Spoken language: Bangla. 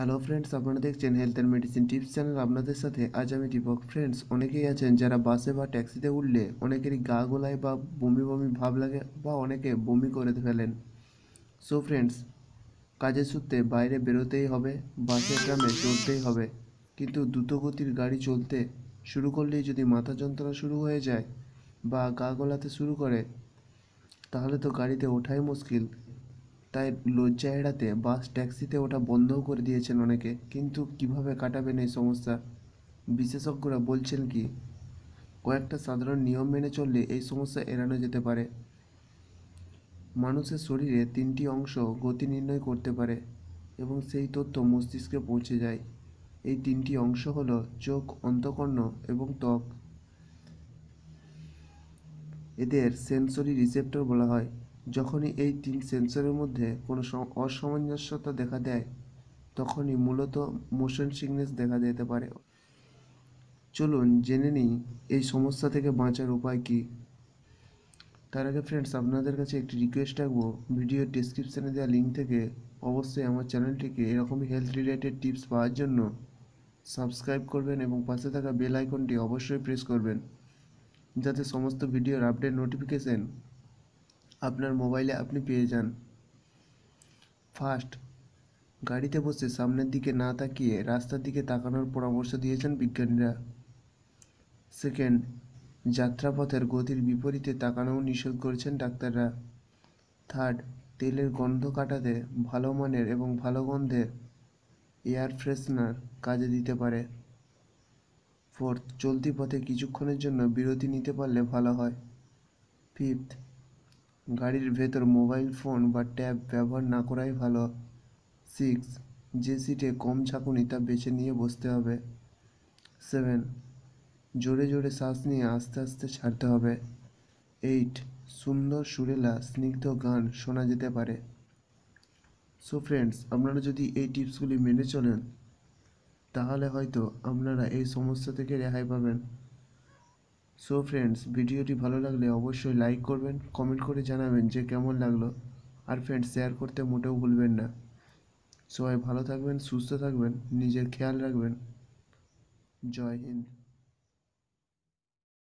হ্যালো ফ্রেন্ডস আপনারা দেখছেন health and medicine tips channel আপনাদের সাথে আজ আমি দীপক ফ্রেন্ডস অনেকেই আছেন যারা বাসে বা ট্যাক্সিতে উঠলে অনেকেরই গা গোলায় বা বমি বমি ভাব লাগে বা অনেকে বমি করে ফেলেন সো ফ্রেন্ডস কাজের সূত্রে বাইরে বেরোতেই হবে বাসে ট্রামে চলতেই হবে কিন্তু দ্রুতগতির গাড়ি চলতে শুরু করলেই যদি মাথা যন্ত্রণা শুরু হয়ে যায় বা গা গোলাতে শুরু করে তাহলে তো গাড়িতে ওঠাই মুশকিল তাই লজ্জা এড়াতে বাস ট্যাক্সিতে ওটা বন্ধও করে দিয়েছেন অনেকে কিন্তু কিভাবে কাটাবেন এই সমস্যা বিশেষজ্ঞরা বলছেন কি কয়েকটা সাধারণ নিয়ম মেনে চললে এই সমস্যা এড়ানো যেতে পারে মানুষের শরীরে তিনটি অংশ গতি নির্ণয় করতে পারে এবং সেই তথ্য মস্তিষ্কে পৌঁছে যায় এই তিনটি অংশ হলো চোখ অন্তকর্ণ এবং ত্বক এদের সেন্সরি রিসেপ্টর বলা হয় যখনই এই তিন সেন্সরের মধ্যে কোনো অসামঞ্জস্যতা দেখা দেয় তখনই মূলত মোশন সিকনেস দেখা যেতে পারে চলুন জেনে নিই এই সমস্যা থেকে বাঁচার উপায় কী তার আগে ফ্রেন্ডস আপনাদের কাছে একটি রিকোয়েস্ট রাখবো ভিডিওর ডিসক্রিপশানে দেওয়া লিঙ্ক থেকে অবশ্যই আমার চ্যানেলটিকে এরকমই হেলথ রিলেটেড টিপস পাওয়ার জন্য সাবস্ক্রাইব করবেন এবং পাশে থাকা বেল আইকনটি অবশ্যই প্রেস করবেন যাতে সমস্ত ভিডিওর আপডেট নোটিফিকেশন আপনার মোবাইলে আপনি পেয়ে যান ফার্স্ট গাড়িতে বসে সামনের দিকে না তাকিয়ে রাস্তার দিকে তাকানোর পরামর্শ দিয়েছেন বিজ্ঞানীরা সেকেন্ড যাত্রাপথের গতির বিপরীতে তাকানোও নিষেধ করেছেন ডাক্তাররা থার্ড তেলের গন্ধ কাটাতে ভালো মানের এবং ভালো গন্ধের এয়ার ফ্রেশনার কাজে দিতে পারে ফোর্থ চলতি পথে কিছুক্ষণের জন্য বিরতি নিতে পারলে ভালো হয় ফিফথ গাড়ির ভেতর মোবাইল ফোন বা ট্যাব ব্যবহার না করাই ভালো সিক্স যে সিটে কম ঝাঁকুনি তা বেছে নিয়ে বসতে হবে সেভেন জোরে জোরে শ্বাস নিয়ে আস্তে আস্তে ছাড়তে হবে এইট সুন্দর সুরেলা স্নিগ্ধ গান শোনা যেতে পারে সো ফ্রেন্ডস আপনারা যদি এই টিপসগুলি মেনে চলেন তাহলে হয়তো আপনারা এই সমস্যা থেকে রেহাই পাবেন সো ফ্রেন্ডস ভিডিওটি ভালো লাগলে অবশ্যই লাইক করবেন কমেন্ট করে জানাবেন যে কেমন লাগলো আর ফ্রেন্ডস শেয়ার করতে মোটেও ভুলবেন না সবাই ভালো থাকবেন সুস্থ থাকবেন নিজের খেয়াল রাখবেন জয় হিন্দ